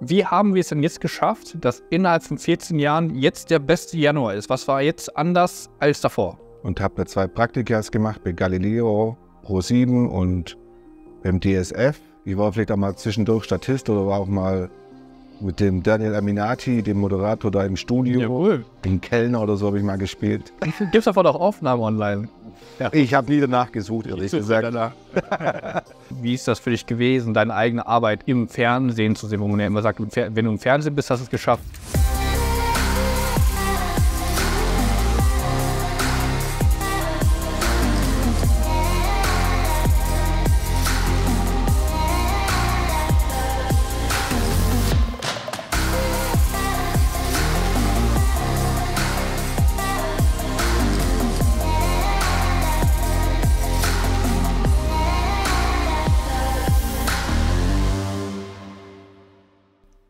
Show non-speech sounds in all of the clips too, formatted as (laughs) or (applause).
Wie haben wir es denn jetzt geschafft, dass innerhalb von 14 Jahren jetzt der beste Januar ist? Was war jetzt anders als davor? Und habe da zwei Praktikas gemacht bei Galileo, Pro7 und beim DSF. Ich war vielleicht auch mal zwischendurch Statist oder war auch mal mit dem Daniel Aminati, dem Moderator da im Studio. Jawohl. Den Kellner oder so habe ich mal gespielt. Gibt es davon auch Aufnahmen online? Ja. Ich habe nie danach gesucht, ehrlich gesagt. Danach. (laughs) Wie ist das für dich gewesen, deine eigene Arbeit im Fernsehen zu sehen, wo man ja immer sagt, wenn du im Fernsehen bist, hast du es geschafft?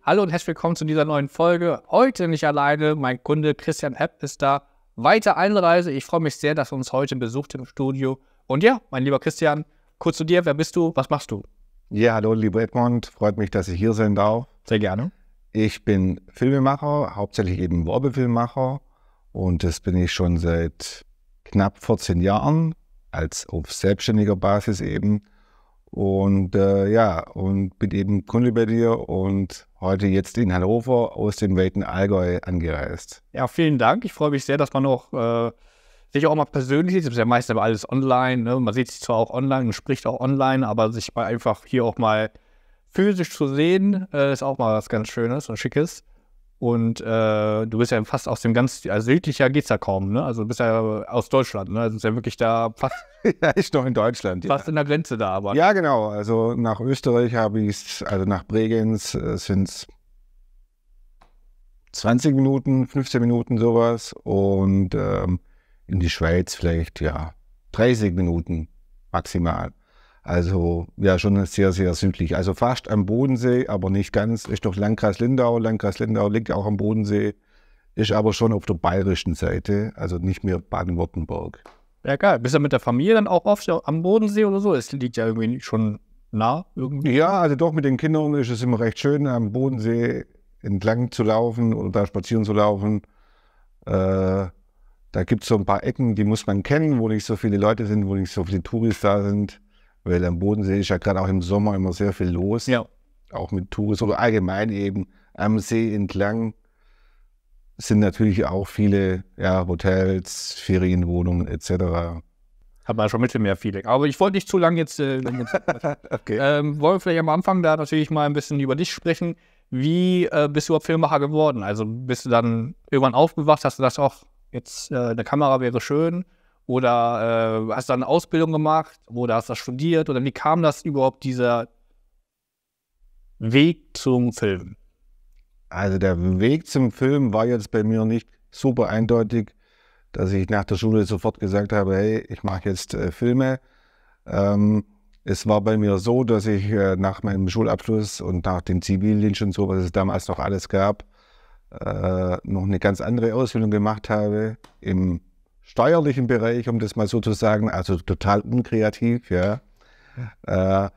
Hallo und herzlich willkommen zu dieser neuen Folge. Heute nicht alleine, mein Kunde Christian Epp ist da. Weiter Einreise. Ich freue mich sehr, dass er uns heute besucht im Studio. Und ja, mein lieber Christian, kurz zu dir. Wer bist du? Was machst du? Ja, hallo, lieber Edmund. Freut mich, dass ich hier sein darf. Sehr gerne. Ich bin Filmemacher, hauptsächlich eben Werbefilmemacher. Und das bin ich schon seit knapp 14 Jahren, als auf selbstständiger Basis eben. Und äh, ja, und bin eben Kunde bei dir und heute jetzt in Hannover aus dem Welten Allgäu angereist. Ja, vielen Dank. Ich freue mich sehr, dass man noch äh, sich auch mal persönlich sieht. Es ist ja meistens aber alles online. Ne? Man sieht sich zwar auch online und spricht auch online, aber sich einfach hier auch mal physisch zu sehen, äh, ist auch mal was ganz Schönes und Schickes. Und äh, du bist ja fast aus dem ganzen, also südlicher geht es ja kaum, ne? Also du bist ja aus Deutschland, ne? Also ist ja wirklich da fast. (laughs) ja, ich noch in Deutschland. Fast ja. in der Grenze da, aber. Ja, genau. Also nach Österreich habe ich es, also nach Bregenz äh, sind es 20 Minuten, 15 Minuten sowas. Und ähm, in die Schweiz vielleicht, ja, 30 Minuten maximal. Also ja, schon sehr, sehr südlich. Also fast am Bodensee, aber nicht ganz. Ist doch Landkreis Lindau. Landkreis Lindau liegt auch am Bodensee, ist aber schon auf der bayerischen Seite, also nicht mehr Baden-Württemberg. Ja, geil. Bist du mit der Familie dann auch oft am Bodensee oder so? Es liegt ja irgendwie schon nah irgendwie. Ja, also doch, mit den Kindern ist es immer recht schön, am Bodensee entlang zu laufen oder da spazieren zu laufen. Äh, da gibt es so ein paar Ecken, die muss man kennen, wo nicht so viele Leute sind, wo nicht so viele Touristen da sind. Weil am Bodensee ist ja gerade auch im Sommer immer sehr viel los. Ja. Auch mit Touristen oder allgemein eben am See entlang sind natürlich auch viele ja, Hotels, Ferienwohnungen etc. Hat man schon Mittelmeer-Feeling. Aber ich wollte nicht zu lange jetzt. Äh, jetzt (laughs) okay. ähm, wollen wir vielleicht am Anfang da natürlich mal ein bisschen über dich sprechen. Wie äh, bist du überhaupt Filmemacher geworden? Also bist du dann irgendwann aufgewacht, hast du das auch, jetzt äh, eine Kamera wäre schön? Oder äh, hast du eine Ausbildung gemacht? Oder hast du studiert? Oder wie kam das überhaupt, dieser Weg zum Film? Also der Weg zum Film war jetzt bei mir nicht super eindeutig, dass ich nach der Schule sofort gesagt habe, hey, ich mache jetzt äh, Filme. Ähm, es war bei mir so, dass ich äh, nach meinem Schulabschluss und nach dem Zivildienst und so, was es damals noch alles gab, äh, noch eine ganz andere Ausbildung gemacht habe im steuerlichen Bereich, um das mal so zu sagen, also total unkreativ, ja. Äh,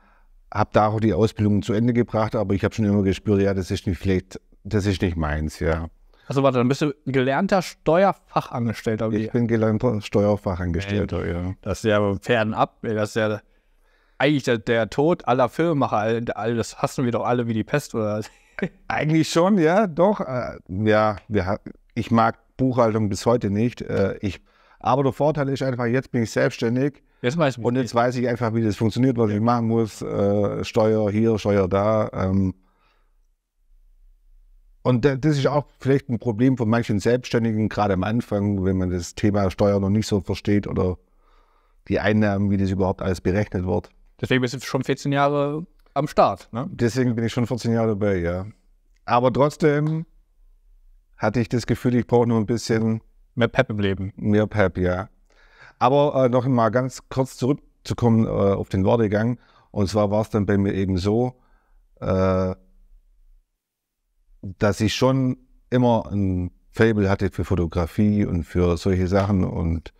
habe da auch die Ausbildung zu Ende gebracht, aber ich habe schon immer gespürt, ja, das ist nicht vielleicht, das ist nicht meins, ja. Also warte, dann bist du gelernter Steuerfachangestellter. Okay. Ich bin gelernter Steuerfachangestellter, ja, ja. Das ist ja fernab, das ist ja eigentlich der, der Tod aller Filmemacher, all, das hassen wir doch alle wie die Pest, oder? (laughs) Eigentlich schon, ja, doch. Äh, ja, wir, ich mag Buchhaltung bis heute nicht. Äh, ich aber der Vorteil ist einfach, jetzt bin ich selbstständig. Jetzt weiß ich und jetzt weiß ich einfach, wie das funktioniert, was ja. ich machen muss. Äh, Steuer hier, Steuer da. Ähm. Und das ist auch vielleicht ein Problem von manchen Selbstständigen, gerade am Anfang, wenn man das Thema Steuer noch nicht so versteht oder die Einnahmen, wie das überhaupt alles berechnet wird. Deswegen bist du schon 14 Jahre am Start. Ne? Deswegen bin ich schon 14 Jahre dabei, ja. Aber trotzdem hatte ich das Gefühl, ich brauche nur ein bisschen mehr Pep im Leben. Mehr Pep, ja. Aber äh, noch mal ganz kurz zurückzukommen äh, auf den Werdegang. Und zwar war es dann bei mir eben so, äh, dass ich schon immer ein Fable hatte für Fotografie und für solche Sachen und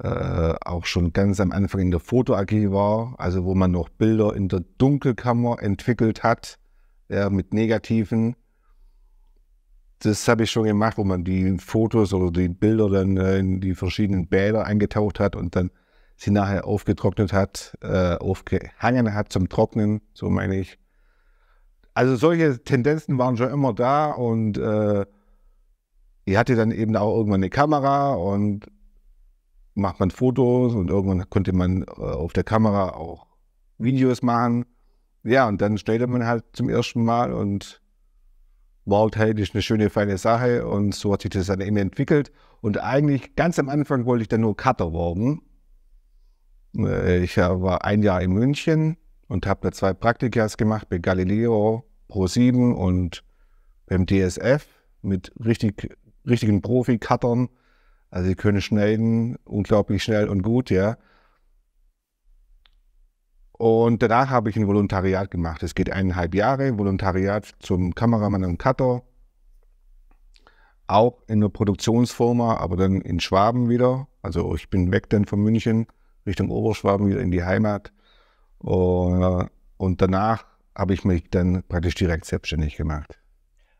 äh, auch schon ganz am Anfang in der Foto AG war, also wo man noch Bilder in der Dunkelkammer entwickelt hat, ja, mit Negativen das habe ich schon gemacht, wo man die Fotos oder die Bilder dann äh, in die verschiedenen Bäder eingetaucht hat und dann sie nachher aufgetrocknet hat, äh, aufgehangen hat zum Trocknen, so meine ich. Also solche Tendenzen waren schon immer da und äh, ich hatte dann eben auch irgendwann eine Kamera und macht man Fotos und irgendwann konnte man äh, auf der Kamera auch Videos machen. Ja, und dann stellte man halt zum ersten Mal und Wow, hey, ist eine schöne, feine Sache. Und so hat sich das dann eben entwickelt. Und eigentlich ganz am Anfang wollte ich dann nur Cutter werden. Äh, ich äh, war ein Jahr in München und habe da zwei Praktikas gemacht bei Galileo Pro7 und beim DSF mit richtig, richtigen Profi-Cuttern. Also sie können schneiden, unglaublich schnell und gut, ja. Und danach habe ich ein Volontariat gemacht. Es geht eineinhalb Jahre, Volontariat zum Kameramann und Cutter. Auch in einer Produktionsfirma, aber dann in Schwaben wieder. Also ich bin weg dann von München, Richtung Oberschwaben wieder in die Heimat. Und, äh, und danach habe ich mich dann praktisch direkt selbstständig gemacht.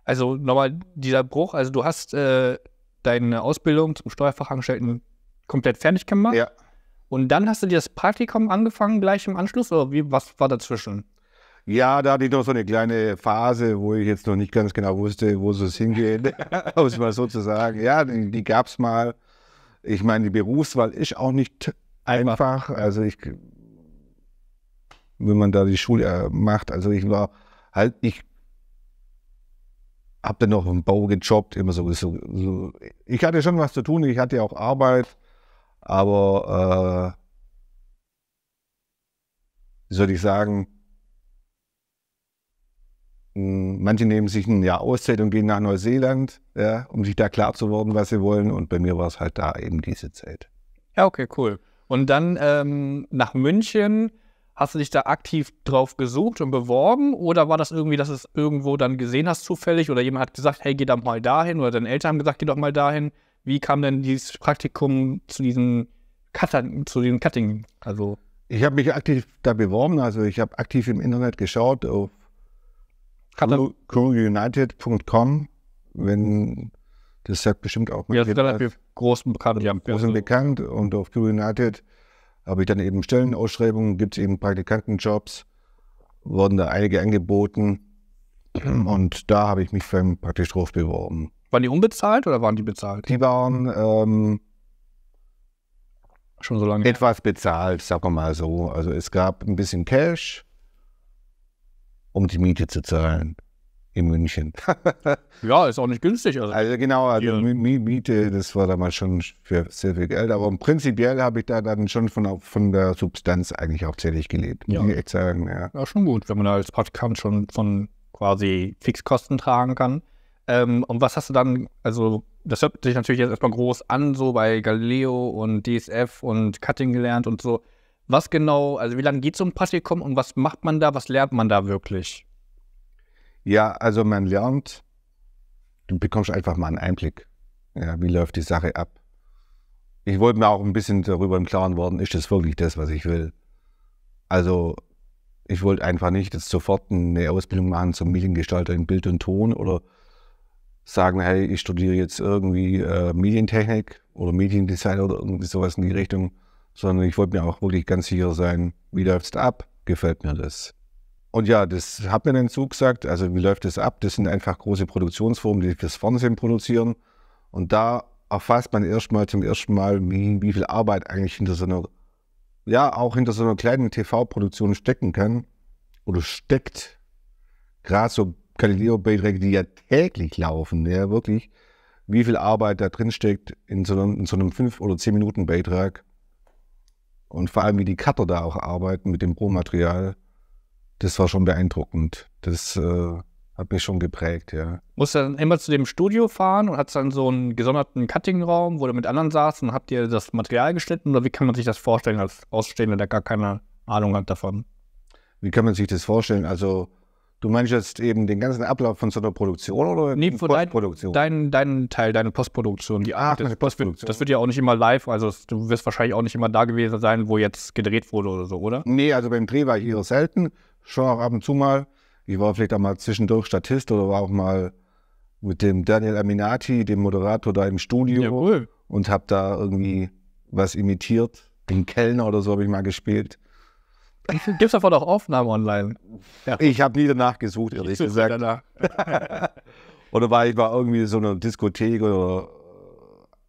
Also nochmal dieser Bruch, also du hast äh, deine Ausbildung zum Steuerfachangestellten komplett fertig gemacht. Ja. Und dann hast du dir das Praktikum angefangen gleich im Anschluss oder wie, was war dazwischen? Ja, da hatte ich noch so eine kleine Phase, wo ich jetzt noch nicht ganz genau wusste, wo es hingeht, (laughs) (laughs) um es mal so zu sagen. Ja, die, die gab es mal. Ich meine, die Berufswahl ist auch nicht einfach. Also ich, wenn man da die Schule äh, macht, also ich war halt, ich habe dann noch im Bau gejobbt, immer so, so, so. Ich hatte schon was zu tun, ich hatte auch Arbeit aber äh, wie soll ich sagen, hm, manche nehmen sich ein Jahr Auszeit und gehen nach Neuseeland, ja, um sich da klar zu werden, was sie wollen. Und bei mir war es halt da eben diese Zeit. Ja, okay, cool. Und dann ähm, nach München, hast du dich da aktiv drauf gesucht und beworben? Oder war das irgendwie, dass du es irgendwo dann gesehen hast, zufällig? Oder jemand hat gesagt, hey, geh doch mal dahin? Oder deine Eltern haben gesagt, geh doch mal dahin? Wie kam denn dieses Praktikum zu diesen Cutting, zu diesem Cutting? Also ich habe mich aktiv da beworben, also ich habe aktiv im Internet geschaut auf crewunited.com, wenn das sagt bestimmt auch mal. Ja, ist relativ groß und bekannt. Ja, groß und also bekannt und auf Crew United habe ich dann eben Stellenausschreibungen, gibt es eben Praktikantenjobs, wurden da einige angeboten und da habe ich mich beim praktisch drauf beworben. Waren die unbezahlt oder waren die bezahlt? Die waren ähm, schon so lange. Etwas bezahlt, sagen wir mal so. Also es gab ein bisschen Cash, um die Miete zu zahlen in München. (laughs) ja, ist auch nicht günstig. Also, also genau, also Miete, das war damals schon für sehr viel Geld, aber prinzipiell habe ich da dann schon von, von der Substanz eigentlich hauptsächlich gelebt, ja. muss ich echt sagen. Ja. ja, schon gut, wenn man da als Podcast schon von quasi Fixkosten tragen kann. Ähm, und was hast du dann, also das hört sich natürlich jetzt erstmal groß an, so bei Galileo und DSF und Cutting gelernt und so. Was genau, also wie lange geht so ein Praktikum und was macht man da, was lernt man da wirklich? Ja, also man lernt, du bekommst einfach mal einen Einblick. Ja, wie läuft die Sache ab? Ich wollte mir auch ein bisschen darüber im Klaren werden, ist das wirklich das, was ich will? Also, ich wollte einfach nicht jetzt sofort eine Ausbildung machen zum Mediengestalter in Bild und Ton oder sagen, hey, ich studiere jetzt irgendwie äh, Medientechnik oder Mediendesign oder irgendwie sowas in die Richtung, sondern ich wollte mir auch wirklich ganz sicher sein, wie läuft es ab? Gefällt mir das? Und ja, das hat mir dann zugesagt, also wie läuft es ab? Das sind einfach große Produktionsformen, die fürs Fernsehen produzieren. Und da erfasst man erstmal zum ersten Mal, wie, wie viel Arbeit eigentlich hinter so einer, ja, auch hinter so einer kleinen TV-Produktion stecken kann oder steckt. Gerade so Galileo-Beiträge, die ja täglich laufen, ja wirklich, wie viel Arbeit da drin steckt in so einem, so einem 5- oder 10-Minuten-Beitrag und vor allem, wie die Cutter da auch arbeiten mit dem Rohmaterial, das war schon beeindruckend. Das äh, hat mich schon geprägt, ja. Musst du dann immer zu dem Studio fahren und hast dann so einen gesonderten Cutting-Raum, wo du mit anderen saßt und habt ihr das Material geschnitten oder wie kann man sich das vorstellen als Ausstehender, der gar keine Ahnung hat davon? Wie kann man sich das vorstellen? Also Du meinst jetzt eben den ganzen Ablauf von so einer Produktion oder nee, Postproduktion? Dein, dein, Teil, deine Postproduktion. Die Ach, das, Postproduktion. Das wird ja auch nicht immer live, also du wirst wahrscheinlich auch nicht immer da gewesen sein, wo jetzt gedreht wurde oder so, oder? Nee, also beim Dreh war ich eher selten, schon auch ab und zu mal. Ich war vielleicht auch mal zwischendurch Statist oder war auch mal mit dem Daniel Aminati, dem Moderator da im Studio ja, cool. und habe da irgendwie was imitiert. Den Kellner oder so habe ich mal gespielt. Gibt es davon auch Aufnahmen online? Ja. Ich habe nie danach gesucht, ehrlich gesagt. Danach. (laughs) oder war ich war irgendwie so eine Diskothek oder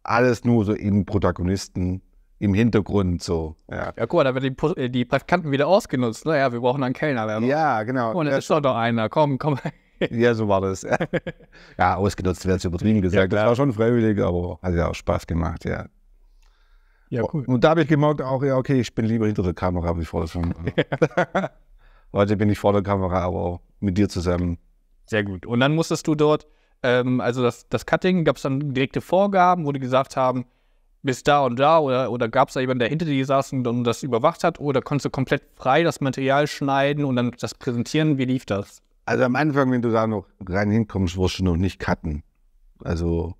alles nur so eben Protagonisten im Hintergrund so. Ja, ja guck mal, da werden die, äh, die Praktikanten wieder ausgenutzt. Naja, ne? wir brauchen einen Kellner. Oder? Ja, genau. Und oh, da ist doch noch einer. Komm, komm. (laughs) ja, so war das. (laughs) ja, ausgenutzt wäre es übertrieben gesagt. Ja, das war schon freiwillig, aber hat ja auch Spaß gemacht, ja. Ja, oh, cool. Und da habe ich gemerkt, auch, ja, okay, ich bin lieber hinter der Kamera wie vor der Kamera. (laughs) Heute bin ich vor der Kamera, aber auch mit dir zusammen. Sehr gut. Und dann musstest du dort, ähm, also das, das Cutting, gab es dann direkte Vorgaben, wo die gesagt haben, bis da und da oder, oder gab es da jemanden, der hinter dir saß und das überwacht hat oder konntest du komplett frei das Material schneiden und dann das präsentieren? Wie lief das? Also am Anfang, wenn du da noch rein hinkommst, wirst du noch nicht cutten. Also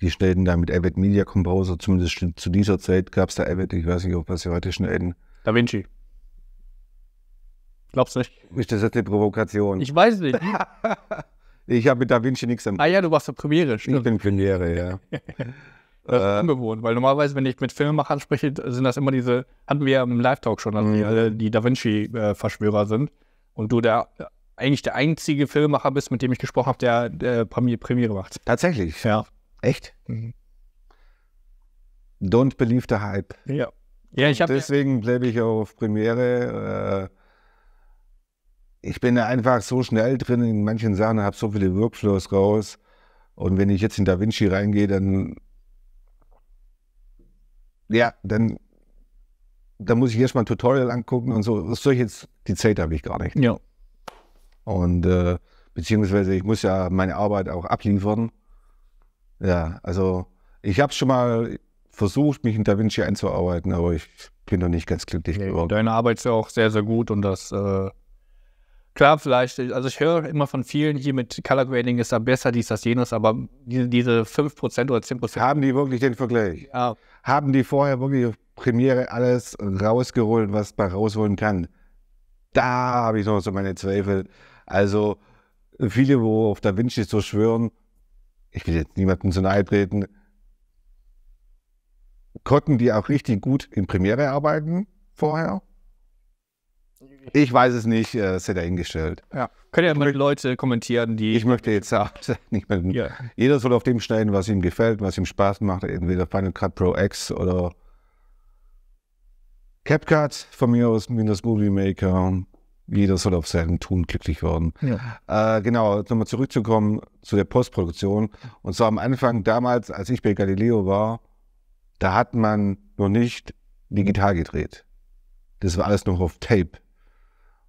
die schneiden da mit Avid Media Composer, zumindest zu dieser Zeit gab es da Avid, ich weiß nicht, ob was sie heute schneiden. Da Vinci. Glaubst du nicht? Ist das jetzt eine Provokation? Ich weiß nicht. (laughs) ich habe mit Da Vinci nichts am. Ah ja, du warst ja Premiere, stimmt. Ich bin Premiere, ja. (laughs) das ist äh. unbewohnt, weil normalerweise, wenn ich mit Filmemachern spreche, sind das immer diese, hatten wir ja im Live-Talk schon, dass mhm. die äh, die Da Vinci-Verschwörer äh, sind. Und du der eigentlich der einzige Filmemacher bist, mit dem ich gesprochen habe, der, der Premiere macht. Tatsächlich. Ja. Echt? Mhm. Don't believe the hype. Ja. ja ich hab, Deswegen bleibe ich auf Premiere. Äh, ich bin einfach so schnell drin in manchen Sachen, habe so viele Workflows raus. Und wenn ich jetzt in DaVinci reingehe, dann. Ja, dann. Da muss ich erstmal ein Tutorial angucken und so. Das die Zeit habe ich gar nicht. Ja. Und äh, beziehungsweise ich muss ja meine Arbeit auch abliefern. Ja, also ich habe schon mal versucht, mich in Da Vinci einzuarbeiten, aber ich bin noch nicht ganz glücklich nee, geworden. Deine Arbeit ist ja auch sehr, sehr gut und das, äh, klar, vielleicht, also ich höre immer von vielen hier mit Color Grading ist da besser, dies, das, jenes, aber diese, diese 5% oder 10%. Haben die wirklich den Vergleich? Ja. Haben die vorher wirklich Premiere alles rausgeholt, was man rausholen kann? Da habe ich noch so meine Zweifel. Also, viele, wo auf Da Vinci so schwören, ich will jetzt niemandem zu nahe treten, konnten die auch richtig gut in Premiere arbeiten vorher? Ich weiß es nicht, äh, sei dahingestellt. Ja. Könnt ja mal Leute kommentieren, die. Ich möchte jetzt auch (laughs) nicht mehr. Ja. Jeder soll auf dem schneiden, was ihm gefällt, was ihm Spaß macht. Entweder Final Cut Pro X oder CapCut von mir aus, minus Movie Maker jeder soll auf seinem Tun glücklich werden. Ja. Äh, genau, nochmal zurückzukommen zu der Postproduktion. Und zwar am Anfang, damals, als ich bei Galileo war, da hat man noch nicht digital gedreht. Das war alles noch auf Tape.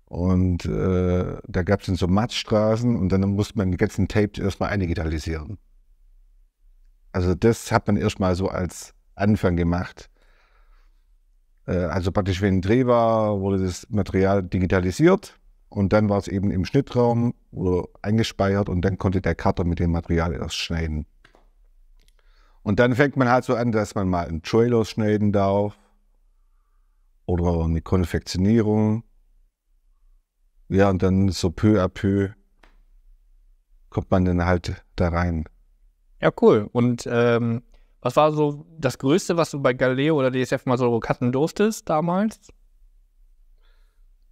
Und äh, da gab es dann so Matschstraßen und dann musste man die ganzen Tapes erstmal eindigitalisieren. Also das hat man erstmal so als Anfang gemacht. Äh, also praktisch wenn ein Dreh war, wurde das Material digitalisiert und dann war es eben im Schnittraum oder eingespeichert und dann konnte der Cutter mit dem Material erst schneiden. Und dann fängt man halt so an, dass man mal einen Trailer schneiden darf oder eine Konfektionierung. Ja, und dann so peu à peu kommt man dann halt da rein. Ja, cool. Und ähm, was war so das Größte, was du bei Galileo oder DSF mal so cutten durftest damals?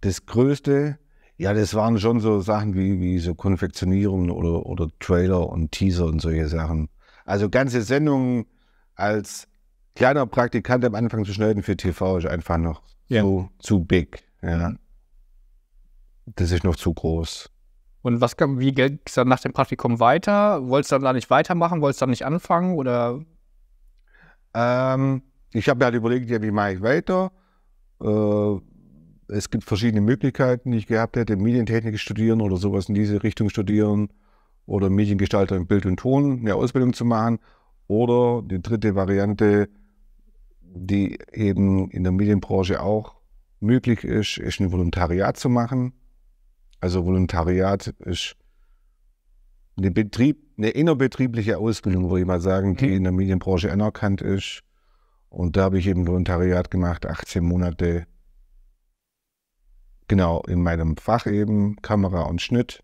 Das Größte, ja, das waren schon so Sachen wie, wie so Konfektionierung oder, oder Trailer und Teaser und solche Sachen. Also ganze Sendungen als kleiner Praktikant am Anfang zu schneiden für TV ist einfach noch ja. so zu big. Ja. Das ist noch zu groß. Und was wie ging es dann nach dem Praktikum weiter? Wolltest du dann da nicht weitermachen? Wolltest du dann nicht anfangen? Oder ähm, ich habe mir halt überlegt, ja, wie mache ich weiter? Äh, es gibt verschiedene Möglichkeiten, die ich gehabt hätte. Medientechnik studieren oder sowas in diese Richtung studieren oder Mediengestalter in Bild und Ton eine Ausbildung zu machen. Oder die dritte Variante, die eben in der Medienbranche auch möglich ist, ist ein Volontariat zu machen. Also Volontariat ist eine, Betrieb, eine innerbetriebliche Ausbildung, würde ich mal sagen, die mhm. in der Medienbranche anerkannt ist. Und da habe ich eben Volontariat gemacht, 18 Monate. Genau, in meinem Fach eben, Kamera und Schnitt.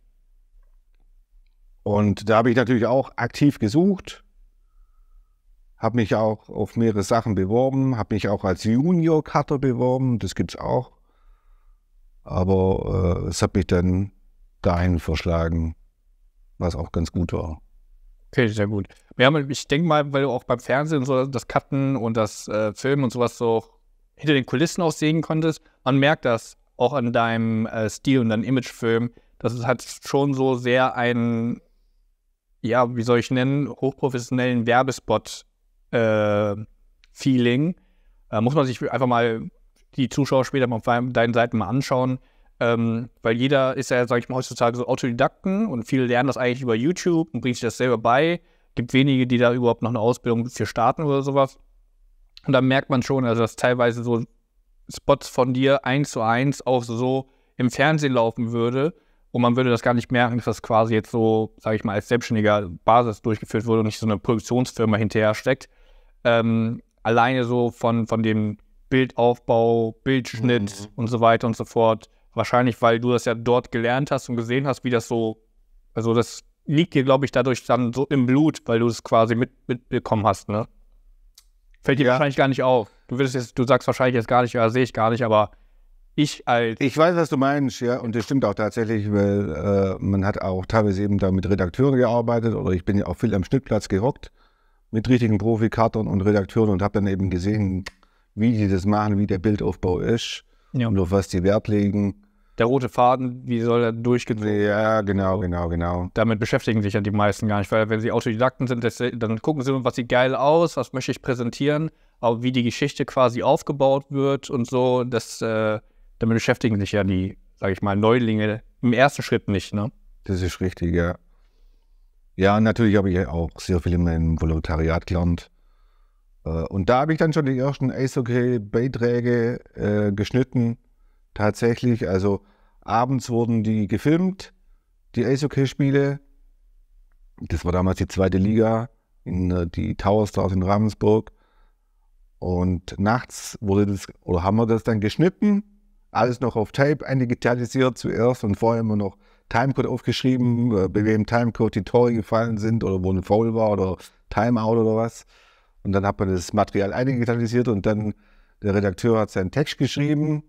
Und da habe ich natürlich auch aktiv gesucht, habe mich auch auf mehrere Sachen beworben, habe mich auch als Junior-Cutter beworben, das gibt es auch. Aber äh, es hat mich dann dahin verschlagen, was auch ganz gut war. Okay, sehr gut. Wir haben, ich denke mal, weil du auch beim Fernsehen so das Cutten und das äh, Filmen und sowas so hinter den Kulissen auch sehen konntest, man merkt das auch an deinem äh, Stil und deinem Imagefilm, dass es halt schon so sehr einen, ja, wie soll ich nennen, hochprofessionellen Werbespot-Feeling. Äh, äh, muss man sich einfach mal die Zuschauer später mal auf deinen Seiten mal anschauen. Ähm, weil jeder ist ja, sag ich mal, heutzutage so Autodidakten und viele lernen das eigentlich über YouTube und bringen sich das selber bei. Gibt wenige, die da überhaupt noch eine Ausbildung für starten oder sowas. Und da merkt man schon, also dass teilweise so Spots von dir eins zu eins auch so im Fernsehen laufen würde. Und man würde das gar nicht merken, dass das quasi jetzt so, sage ich mal, als selbstständiger Basis durchgeführt wurde und nicht so eine Produktionsfirma hinterher steckt. Ähm, alleine so von, von dem Bildaufbau, Bildschnitt mhm. und so weiter und so fort Wahrscheinlich, weil du das ja dort gelernt hast und gesehen hast, wie das so, also das liegt dir, glaube ich, dadurch dann so im Blut, weil du es quasi mit, mitbekommen hast, ne? Fällt dir ja. wahrscheinlich gar nicht auf. Du würdest jetzt, du sagst wahrscheinlich jetzt gar nicht, ja, sehe ich gar nicht, aber ich als. Ich weiß, was du meinst, ja, und das stimmt auch tatsächlich, weil äh, man hat auch teilweise eben da mit Redakteuren gearbeitet oder ich bin ja auch viel am Schnittplatz gehockt mit richtigen Profikartern und Redakteuren und habe dann eben gesehen, wie die das machen, wie der Bildaufbau ist ja. und auf was die Wert legen der rote Faden, wie soll er durchgezogen Ja, genau, genau, genau. Damit beschäftigen sich ja die meisten gar nicht, weil wenn sie Autodidakten sind, das, dann gucken sie, was sieht geil aus, was möchte ich präsentieren, aber wie die Geschichte quasi aufgebaut wird und so, das, äh, damit beschäftigen sich ja die, sage ich mal, Neulinge im ersten Schritt nicht, ne? Das ist richtig, ja. Ja, natürlich habe ich auch sehr viel im Volontariat gelernt. Äh, und da habe ich dann schon die ersten Eishockey-Beiträge äh, geschnitten tatsächlich, also abends wurden die gefilmt, die Eishockey-Spiele. Das war damals die zweite Liga, in äh, die Stars in Ravensburg. Und nachts wurde das, oder haben wir das dann geschnitten, alles noch auf Tape eindigitalisiert zuerst und vorher immer noch Timecode aufgeschrieben, äh, bei wem Timecode die Tore gefallen sind oder wo ein Foul war oder Timeout oder was. Und dann hat man das Material eindigitalisiert und dann der Redakteur hat seinen Text geschrieben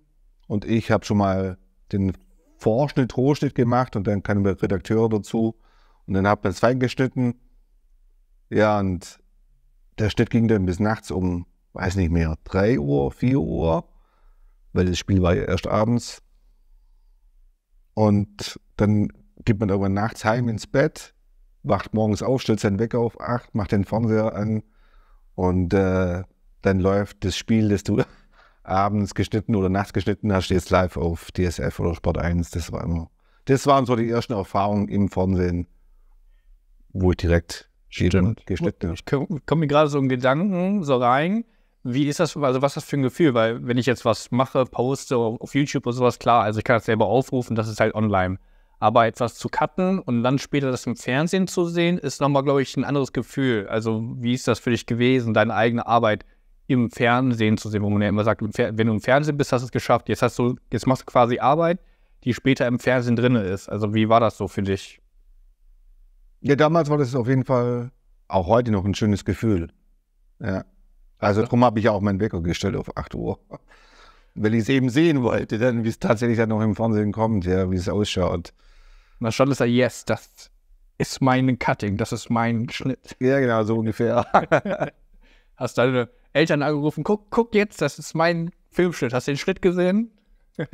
und ich habe schon mal den Vorschnitt, Rohschnitt gemacht und dann kam der Redakteur dazu und dann hat man es fein geschnitten. Ja, und der Schnitt ging dann bis nachts um, weiß nicht mehr, 3 Uhr, 4 Uhr, weil das Spiel war ja erst abends. Und dann geht man irgendwann nachts heim ins Bett, wacht morgens auf, stellt seinen Wecker auf 8, macht den Fernseher an und äh, dann läuft das Spiel, das du abends geschnitten oder nachts geschnitten hast, stehst live auf DSF oder Sport 1. Das war immer. Das waren so die ersten Erfahrungen im Fernsehen, wo ich direkt Stimmt. geschnitten habe. Ich komme mir gerade so in Gedanken so rein. Wie ist das, also was ist das für ein Gefühl? Weil wenn ich jetzt was mache, poste auf YouTube oder sowas, klar, also ich kann das selber aufrufen, das ist halt online. Aber etwas zu cutten und dann später das im Fernsehen zu sehen, ist nochmal, glaube ich, ein anderes Gefühl. Also wie ist das für dich gewesen, deine eigene Arbeit im Fernsehen zu sehen, wo man ja immer sagt, wenn du im Fernsehen bist, hast du es geschafft. Jetzt hast du, jetzt machst du quasi Arbeit, die später im Fernsehen drin ist. Also wie war das so für dich? Ja, damals war das auf jeden Fall auch heute noch ein schönes Gefühl. Ja. Also drum habe ich ja auch meinen Wecker gestellt auf 8 Uhr. Weil ich es eben sehen wollte, dann wie es tatsächlich dann noch im Fernsehen kommt, ja, wie es ausschaut. Und dann stand es da, yes, das ist mein Cutting, das ist mein Schnitt. Ja, genau, so ungefähr. (laughs) Hast du deine Eltern angerufen, guck, guck jetzt, das ist mein Filmschnitt. Hast du den Schritt gesehen? (laughs)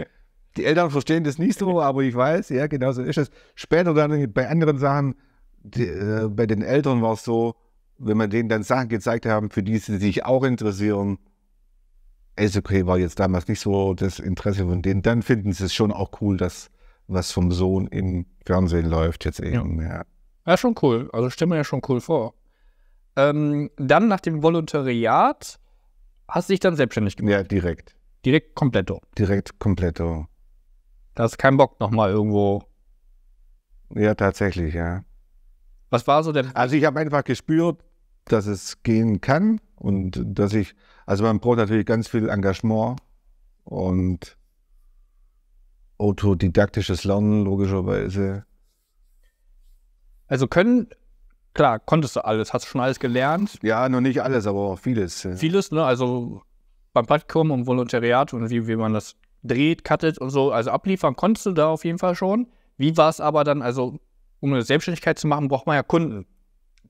Die Eltern verstehen das nicht so, aber ich weiß, ja, genau so ist es. Später dann bei anderen Sachen, die, äh, bei den Eltern war es so, wenn man denen dann Sachen gezeigt haben, für die sie sich auch interessieren, ist okay, war jetzt damals nicht so das Interesse von denen, dann finden sie es schon auch cool, dass was vom Sohn im Fernsehen läuft jetzt eben. Ja, ja. ja schon cool. Also stelle mir ja schon cool vor. Ähm, dann nach dem Volontariat hast du dich dann selbstständig gemacht? Ja, direkt. Direkt kompletto. Direkt kompletto. Da hast du keinen Bock nochmal irgendwo. Ja, tatsächlich, ja. Was war so denn? Also ich habe einfach gespürt, dass es gehen kann und dass ich, also man braucht natürlich ganz viel Engagement und autodidaktisches Lernen logischerweise. Also können klar, konntest du alles, hast du schon alles gelernt. Ja, nur nicht alles, aber auch vieles. Ja. Vieles, ne? Also beim Praktikum und Volontariat und wie, wie man das dreht, cuttet und so, also abliefern konntest du da auf jeden Fall schon. Wie war es aber dann, also um eine Selbstständigkeit zu machen, braucht man ja Kunden.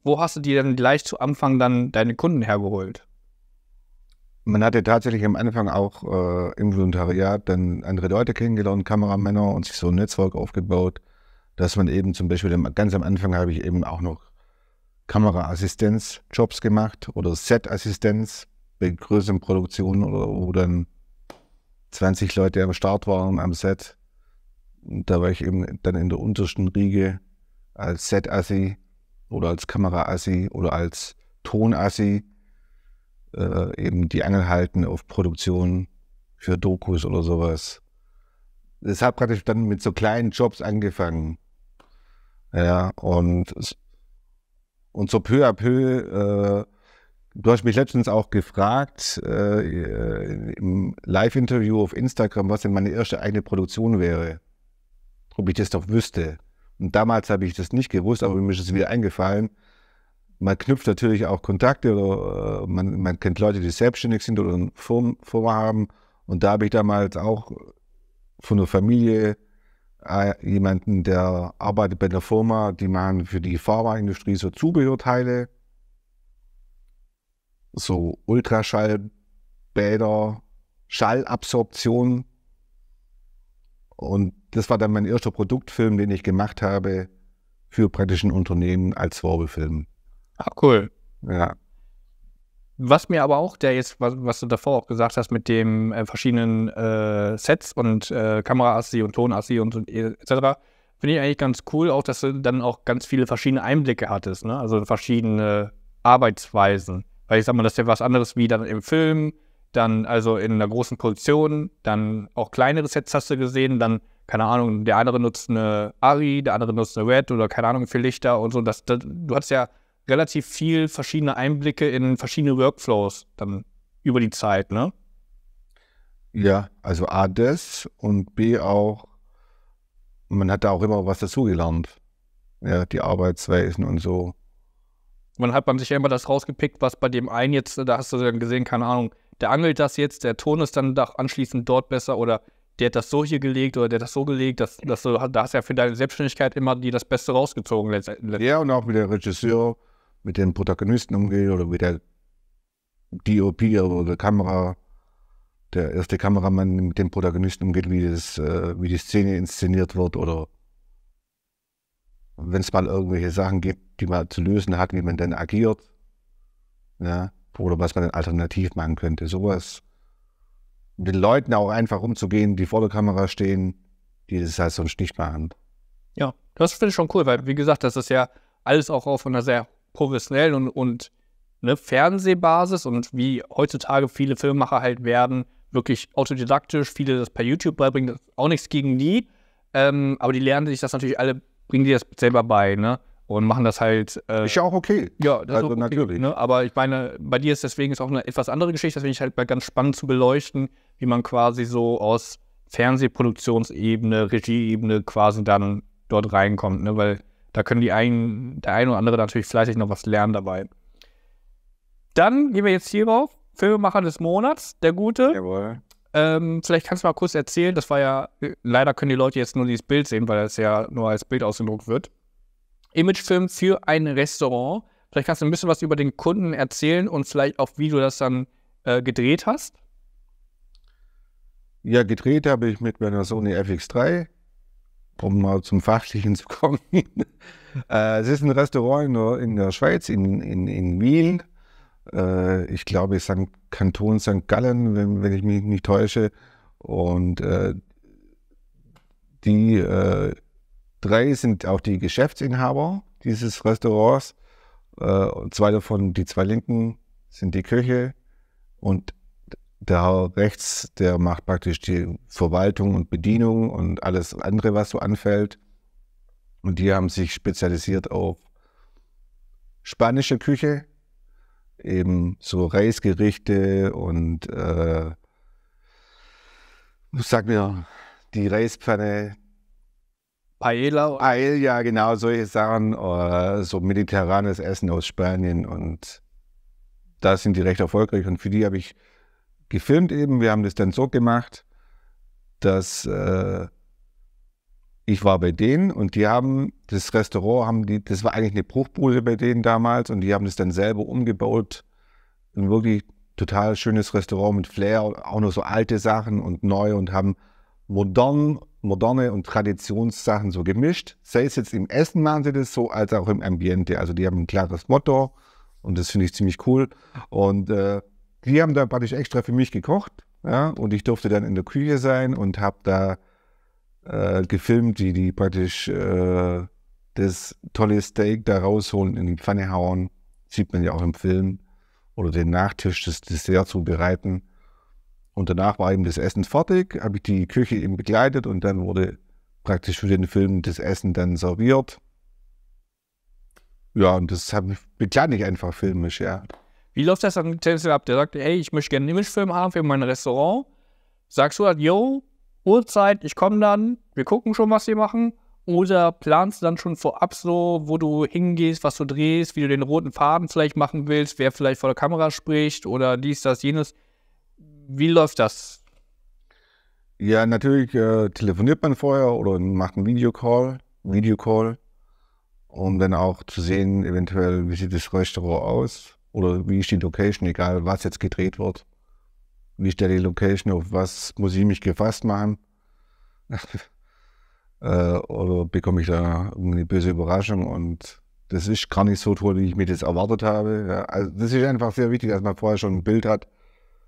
Wo hast du dir dann gleich zu Anfang dann deine Kunden hergeholt? Man hatte tatsächlich am Anfang auch äh, im Volontariat dann andere Leute kennengelernt, Kameramänner und sich so ein Netzwerk aufgebaut, dass man eben zum Beispiel, ganz am Anfang habe ich eben auch noch Kameraassistenzjobs gemacht oder Set-Assistenz bei größeren Produktionen oder wo dann 20 Leute am Start waren am Set. Und da war ich eben dann in der untersten Riege als Set-Assi oder als Kameraassi oder als Tonassi äh, eben die Angel halten auf Produktionen für Dokus oder sowas. Deshalb hatte ich dann mit so kleinen Jobs angefangen. Ja, und es und so peu à peu, äh, du hast mich letztens auch gefragt, äh, im Live-Interview auf Instagram, was denn meine erste eigene Produktion wäre. Ob ich das doch wüsste. Und damals habe ich das nicht gewusst, aber mir ist es wieder eingefallen. Man knüpft natürlich auch Kontakte oder äh, man, man, kennt Leute, die selbstständig sind oder eine Firma haben. Und da habe ich damals auch von der Familie äh, jemanden, der arbeitet bei der Firma, die machen für die Pharmaindustrie so Zubehörteile, so Ultraschallbäder, Schallabsorption. Und das war dann mein erster Produktfilm, den ich gemacht habe für praktisch Unternehmen als Werbefilm. Ah, cool. Ja. Was mir aber auch, der jetzt, was, was du davor auch gesagt hast, mit den äh, verschiedenen äh, Sets und äh, Kameraassi und Tonassi und, und äh, etc., finde ich eigentlich ganz cool, auch dass du dann auch ganz viele verschiedene Einblicke hattest, ne? also verschiedene Arbeitsweisen. Weil ich sag mal, das ist ja was anderes wie dann im Film, dann also in einer großen Produktion, dann auch kleinere Sets hast du gesehen, dann, keine Ahnung, der andere nutzt eine Ari, der andere nutzt eine Red oder keine Ahnung, viel Lichter und so. Das, das, du hast ja relativ viel verschiedene Einblicke in verschiedene Workflows dann über die Zeit, ne? Ja, also A das und B auch, man hat da auch immer was dazugelernt. Ja, die Arbeitsweisen und so. Man hat man sich ja immer das rausgepickt, was bei dem einen jetzt, da hast du dann gesehen, keine Ahnung, der angelt das jetzt, der Ton ist dann doch anschließend dort besser oder der hat das so hier gelegt oder der hat das so gelegt, dass, dass du, da hast ja für deine Selbstständigkeit immer die das Beste rausgezogen letztendlich. Ja, und auch mit der Regisseur mit den Protagonisten umgeht oder wie der DOP oder also Kamera, der erste Kameramann mit den Protagonisten umgeht, wie, das, äh, wie die Szene inszeniert wird oder wenn es mal irgendwelche Sachen gibt, die man zu lösen hat, wie man dann agiert. Ja, oder was man dann alternativ machen könnte. Sowas. Mit den Leuten auch einfach umzugehen, die vor der Kamera stehen, die das halt sonst nicht machen. Ja, das finde ich schon cool, weil wie gesagt, das ist ja alles auch auf einer sehr professionellen und, und ne, Fernsehbasis und wie heutzutage viele Filmemacher halt werden, wirklich autodidaktisch, viele das per YouTube beibringen, das auch nichts gegen die. Ähm, aber die lernen sich das natürlich alle, bringen die das selber bei, ne? Und machen das halt. Äh, ist ja auch okay. Ja, das also ist okay, natürlich. Ne? Aber ich meine, bei dir ist deswegen ist auch eine etwas andere Geschichte, das finde ich halt ganz spannend zu beleuchten, wie man quasi so aus Fernsehproduktionsebene, Regieebene quasi dann dort reinkommt, ne? Weil da können die einen, der eine oder andere natürlich fleißig noch was lernen dabei. Dann gehen wir jetzt hier rauf. Filmemacher des Monats, der Gute. Jawohl. Ähm, vielleicht kannst du mal kurz erzählen, das war ja, leider können die Leute jetzt nur dieses Bild sehen, weil das ja nur als Bild ausgedruckt wird. Imagefilm für ein Restaurant. Vielleicht kannst du ein bisschen was über den Kunden erzählen und vielleicht auch, wie du das dann äh, gedreht hast. Ja, gedreht habe ich mit meiner Sony FX3 um mal zum Fachlichen zu (laughs) kommen. Äh, es ist ein Restaurant in der, in der Schweiz, in, in, in Wien. Äh, ich glaube, es ist ein Kanton St. Gallen, wenn, wenn ich mich nicht täusche. Und äh, die äh, drei sind auch die Geschäftsinhaber dieses Restaurants. zwei davon, die zwei Linken, sind die Küche. und der rechts, der macht praktisch die Verwaltung und Bedienung und alles andere, was so anfällt. Und die haben sich spezialisiert auf spanische Küche, eben so Reisgerichte und äh, sag mir, die Reispfanne. Paella? Paella, genau, solche Sachen, oder äh, so mediterranes Essen aus Spanien und da sind die recht erfolgreich und für die habe ich gefilmt eben. Wir haben das dann so gemacht, dass äh, ich war bei denen und die haben das Restaurant, haben die, das war eigentlich eine Bruchbude bei denen damals und die haben das dann selber umgebaut. Ein wirklich total schönes Restaurant mit Flair, auch nur so alte Sachen und neu und haben modern, moderne und Traditionssachen so gemischt. Sei es jetzt im Essen machen sie das so, als auch im Ambiente. Also die haben ein klares Motto und das finde ich ziemlich cool. Und äh, die haben da praktisch extra für mich gekocht. Ja, und ich durfte dann in der Küche sein und habe da äh, gefilmt, wie die praktisch äh, das tolle Steak da rausholen, in die Pfanne hauen. Sieht man ja auch im Film. Oder den Nachtisch, das Dessert zubereiten. Und danach war eben das Essen fertig, habe ich die Küche eben begleitet und dann wurde praktisch für den Film das Essen dann serviert. Ja, und das begleite ich einfach filmisch, ja. Wie läuft das dann tendenziell ab? Der sagt, ey, ich möchte gerne einen Imagefilm haben für mein Restaurant. Sagst du halt, yo, Uhrzeit, ich komme dann, wir gucken schon, was wir machen. Oder planst du dann schon vorab so, wo du hingehst, was du drehst, wie du den roten Faden vielleicht machen willst, wer vielleicht vor der Kamera spricht oder dies, das, jenes. Wie läuft das? Ja, natürlich äh, telefoniert man vorher oder macht einen Videocall, Videocall, um dann auch zu sehen, eventuell, wie sieht das Restaurant aus, oder wie ist die Location, egal was jetzt gedreht wird? Wie ist die Location? Auf was muss ich mich gefasst machen? (laughs) äh, oder bekomme ich da eine böse Überraschung? Und das ist gar nicht so toll, wie ich mir das erwartet habe. Ja, also das ist einfach sehr wichtig, dass man vorher schon ein Bild hat,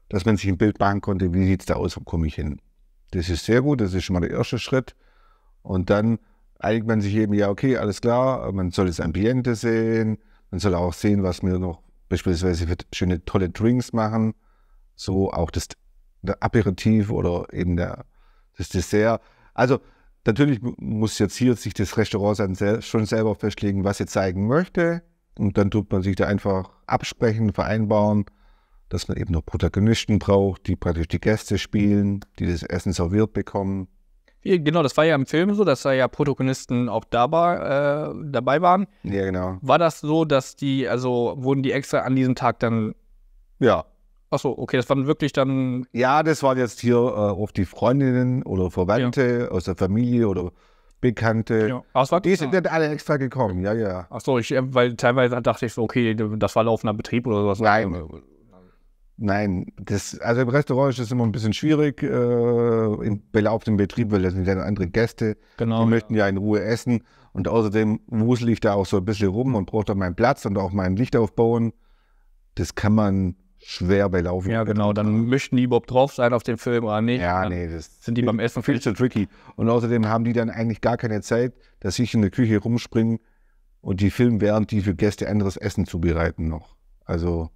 dass man sich ein Bild machen konnte, wie sieht es da aus, wo komme ich hin? Das ist sehr gut, das ist schon mal der erste Schritt. Und dann einigt man sich eben, ja, okay, alles klar, man soll das Ambiente sehen, man soll auch sehen, was mir noch Beispielsweise wird schöne tolle Drinks machen, so auch das der Aperitif oder eben der, das Dessert. Also natürlich muss jetzt hier sich das Restaurant dann schon selber festlegen, was jetzt zeigen möchte. Und dann tut man sich da einfach absprechen, vereinbaren, dass man eben noch Protagonisten braucht, die praktisch die Gäste spielen, die das Essen serviert bekommen. Genau, das war ja im Film so, dass da ja Protagonisten auch dabei, äh, dabei waren. Ja, genau. War das so, dass die, also wurden die extra an diesem Tag dann. Ja. Achso, okay, das waren wirklich dann. Ja, das waren jetzt hier äh, oft die Freundinnen oder Verwandte ja. aus der Familie oder Bekannte. Ja. Ach, war, die sind dann alle extra gekommen, ja, ja. Achso, äh, weil teilweise dachte ich so, okay, das war laufender Betrieb oder sowas. Nein, Nein, das, also im Restaurant ist es immer ein bisschen schwierig. Äh, im belaubten Betrieb, weil das sind ja andere Gäste. Genau. Die möchten ja in Ruhe essen. Und außerdem wusel ich da auch so ein bisschen rum und brauche da meinen Platz und auch mein Licht aufbauen. Das kann man schwer belaufen. Ja, genau. Dann möchten die überhaupt drauf sein auf dem Film oder nicht. Ja, nee, das sind die beim Essen viel zu tricky. Und außerdem haben die dann eigentlich gar keine Zeit, dass ich in der Küche rumspringe und die filmen, während die für Gäste anderes Essen zubereiten noch. Also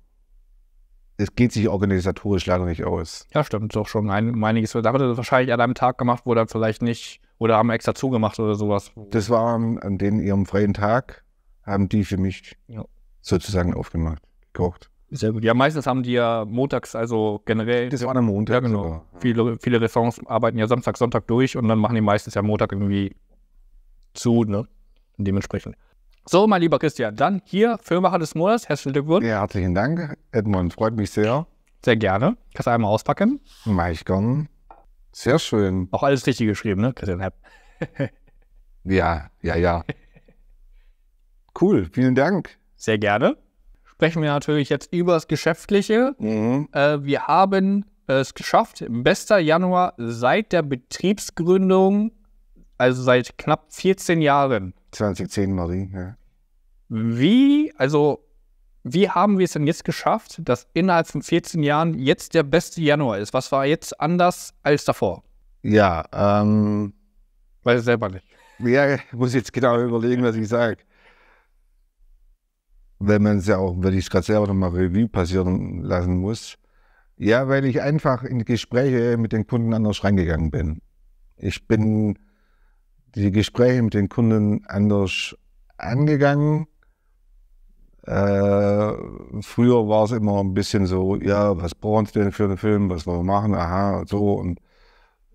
es geht sich organisatorisch leider nicht aus. Ja, stimmt, doch schon ein, einiges. Da haben sie wahrscheinlich an einem Tag gemacht, wo dann vielleicht nicht, oder haben extra zugemacht oder sowas. Das war an den ihrem freien Tag, haben die für mich ja. sozusagen aufgemacht, gekocht. Sehr gut. Ja, meistens haben die ja montags, also generell. Das war am Montag. Ja, genau. Viele, viele Restaurants arbeiten ja Samstag, Sonntag durch und dann machen die meistens ja Montag irgendwie zu, ne? Dementsprechend. So, mein lieber Christian, dann hier Filmemacher des Monats. Herzlichen Glückwunsch. Ja, herzlichen Dank, Edmund. Freut mich sehr. Sehr gerne. Kannst du einmal auspacken? Mach ich gern. Sehr schön. Auch alles richtig geschrieben, ne, Christian Hepp? (laughs) ja, ja, ja. Cool, vielen Dank. Sehr gerne. Sprechen wir natürlich jetzt über das Geschäftliche. Mhm. Äh, wir haben es geschafft, bester Januar seit der Betriebsgründung, also seit knapp 14 Jahren. 2010 war die, ja. Wie, also, wie haben wir es denn jetzt geschafft, dass innerhalb von 14 Jahren jetzt der beste Januar ist? Was war jetzt anders als davor? Ja, ähm. Weiß ich selber nicht. Ja, muss jetzt genau überlegen, was ich sage. Wenn man es ja auch, wenn ich es gerade selber nochmal Revue passieren lassen muss. Ja, weil ich einfach in Gespräche mit den Kunden anders reingegangen bin. Ich bin die Gespräche mit den Kunden anders angegangen. Äh, früher war es immer ein bisschen so, ja, was brauchen Sie denn für einen Film, was wollen wir machen, aha, so. Und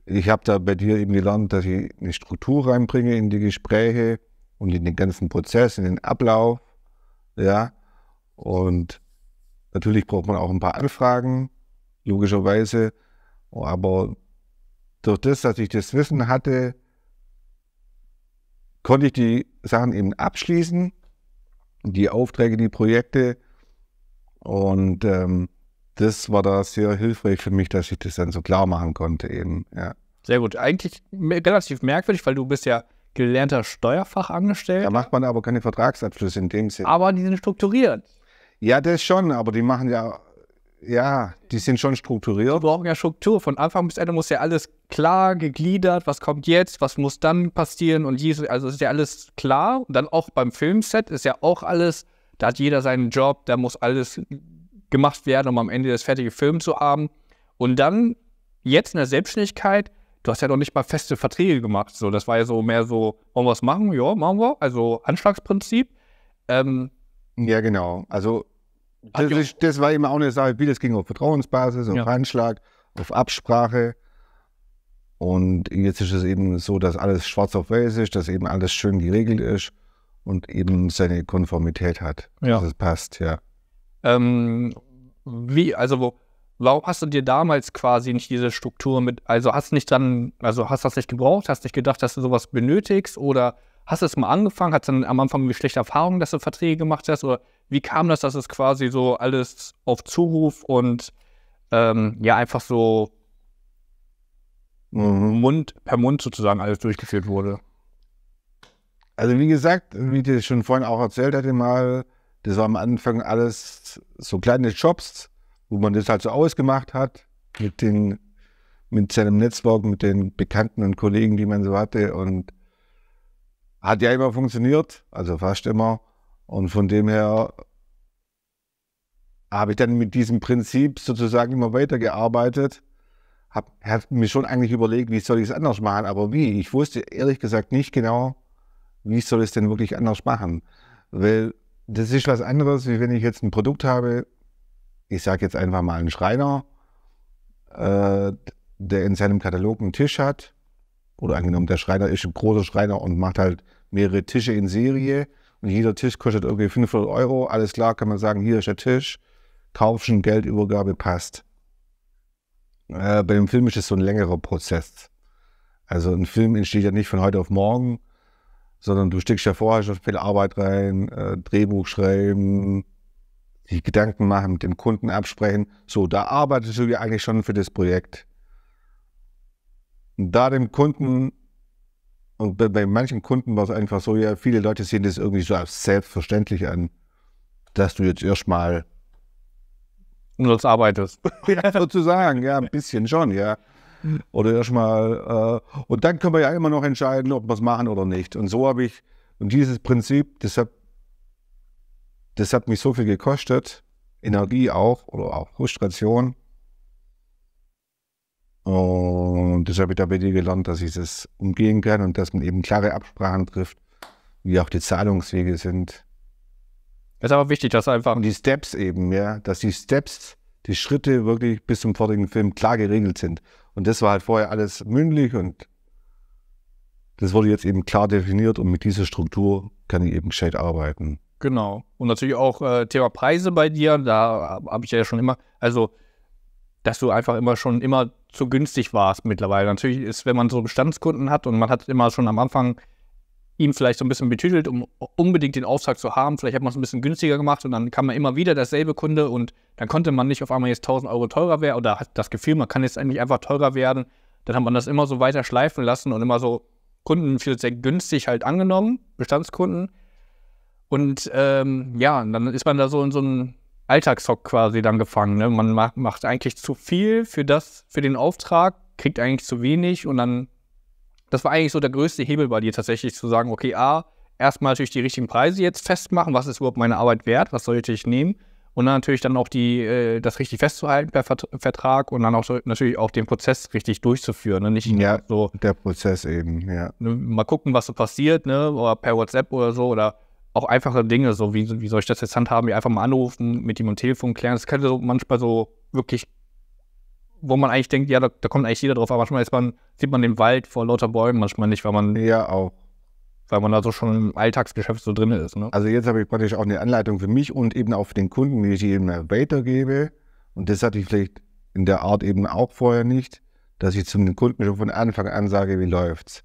ich habe da bei dir eben gelernt, dass ich eine Struktur reinbringe in die Gespräche und in den ganzen Prozess, in den Ablauf, ja. Und natürlich braucht man auch ein paar Anfragen, logischerweise. Aber durch das, dass ich das Wissen hatte, konnte ich die Sachen eben abschließen, die Aufträge, die Projekte. Und ähm, das war da sehr hilfreich für mich, dass ich das dann so klar machen konnte eben, ja. Sehr gut. Eigentlich relativ merkwürdig, weil du bist ja gelernter Steuerfachangestellter. Da macht man aber keine Vertragsabschlüsse in dem Sinne. Aber die sind strukturiert. Ja, das schon, aber die machen ja ja, die sind schon strukturiert. Die brauchen ja Struktur. Von Anfang bis Ende muss ja alles klar gegliedert, was kommt jetzt, was muss dann passieren und dies, also ist ja alles klar. Und dann auch beim Filmset ist ja auch alles, da hat jeder seinen Job, da muss alles gemacht werden, um am Ende das fertige Film zu haben. Und dann jetzt in der Selbstständigkeit, du hast ja noch nicht mal feste Verträge gemacht. So, das war ja so mehr so, wollen wir was machen? Ja, machen wir. Also Anschlagsprinzip. Ähm, ja, genau. Also das, ist, das, war eben auch eine Sache. wie das ging auf Vertrauensbasis, auf ja. Handschlag, auf Absprache. Und jetzt ist es eben so, dass alles schwarz auf weiß ist, dass eben alles schön geregelt ist und eben seine Konformität hat. Ja. Dass es passt, ja. Ähm, wie, also wo, warum hast du dir damals quasi nicht diese Struktur mit, also hast nicht dann, also hast das nicht gebraucht, hast nicht gedacht, dass du sowas benötigst oder hast du es mal angefangen, hast du dann am Anfang eine schlechte Erfahrung, dass du Verträge gemacht hast oder wie kam das, dass es quasi so alles auf Zuruf und ähm, ja einfach so mhm. Mund per Mund sozusagen alles durchgeführt wurde? Also wie gesagt, wie ich dir schon vorhin auch erzählt hatte mal, das war am Anfang alles so kleine Jobs, wo man das halt so ausgemacht hat mit den mit seinem Netzwerk, mit den Bekannten und Kollegen, die man so hatte und hat ja immer funktioniert, also fast immer. Und von dem her habe ich dann mit diesem Prinzip sozusagen immer weitergearbeitet. Habe hab mir schon eigentlich überlegt, wie soll ich es anders machen, aber wie? Ich wusste ehrlich gesagt nicht genau, wie soll ich es denn wirklich anders machen. Weil das ist was anderes, wie wenn ich jetzt ein Produkt habe, ich sage jetzt einfach mal einen Schreiner, äh, der in seinem Katalog einen Tisch hat, oder angenommen, der Schreiner ist ein großer Schreiner und macht halt mehrere Tische in Serie und jeder Tisch kostet irgendwie 500 Euro. Alles klar, kann man sagen, hier ist der Tisch. Kaufen, Geldübergabe passt. Äh, bei dem Film ist es so ein längerer Prozess. Also ein Film entsteht ja nicht von heute auf morgen, sondern du steckst ja vorher schon viel Arbeit rein, äh, Drehbuch schreiben, die Gedanken machen, mit dem Kunden absprechen. So, da arbeitest du ja eigentlich schon für das Projekt. Und da dem Kunden und bei, bei manchen Kunden war es einfach so, ja, viele Leute sehen das irgendwie so als selbstverständlich an, dass du jetzt erstmal umsonst arbeitest. (laughs) ja, sozusagen, ja, ein bisschen schon, ja. Oder erstmal, äh, und dann können wir ja immer noch entscheiden, ob wir es machen oder nicht. Und so habe ich, und dieses Prinzip, das hat, das hat mich so viel gekostet, Energie auch, oder auch Frustration, und das habe ich da bei dir gelernt, dass ich das umgehen kann und dass man eben klare Absprachen trifft, wie auch die Zahlungswege sind. Das ist aber wichtig, dass einfach. Und die Steps eben, ja, dass die Steps, die Schritte wirklich bis zum vorigen Film klar geregelt sind. Und das war halt vorher alles mündlich und das wurde jetzt eben klar definiert und mit dieser Struktur kann ich eben gescheit arbeiten. Genau. Und natürlich auch äh, Thema Preise bei dir, da habe ich ja schon immer, also dass du einfach immer schon immer zu günstig war es mittlerweile. Natürlich ist, wenn man so Bestandskunden hat und man hat immer schon am Anfang ihm vielleicht so ein bisschen betütelt, um unbedingt den Auftrag zu haben. Vielleicht hat man es ein bisschen günstiger gemacht und dann kam man immer wieder dasselbe Kunde und dann konnte man nicht auf einmal jetzt 1000 Euro teurer werden oder hat das Gefühl, man kann jetzt eigentlich einfach teurer werden. Dann hat man das immer so weiter schleifen lassen und immer so Kunden für sehr günstig halt angenommen, Bestandskunden. Und ähm, ja, dann ist man da so in so einem Alltagshock quasi dann gefangen. Ne? Man macht, macht eigentlich zu viel für das, für den Auftrag, kriegt eigentlich zu wenig und dann, das war eigentlich so der größte Hebel bei dir tatsächlich zu sagen, okay, A, erstmal natürlich die richtigen Preise jetzt festmachen, was ist überhaupt meine Arbeit wert, was sollte ich nehmen und dann natürlich dann auch die, äh, das richtig festzuhalten per Vertrag und dann auch natürlich auch den Prozess richtig durchzuführen. Ne? Nicht ja, so der Prozess eben, ja. Mal gucken, was so passiert, ne? Oder per WhatsApp oder so oder auch einfache Dinge, so wie, wie soll ich das jetzt handhaben, wie einfach mal anrufen, mit ihm am Telefon klären. Das kann so manchmal so wirklich, wo man eigentlich denkt, ja, da, da kommt eigentlich jeder drauf, aber manchmal man, sieht man den Wald vor lauter Bäumen, manchmal nicht, weil man. Ja, auch. Weil man da so schon im Alltagsgeschäft so drin ist. Ne? Also jetzt habe ich praktisch auch eine Anleitung für mich und eben auch für den Kunden, wie ich eben weitergebe. Und das hatte ich vielleicht in der Art eben auch vorher nicht, dass ich zum Kunden schon von Anfang an sage, wie läuft's.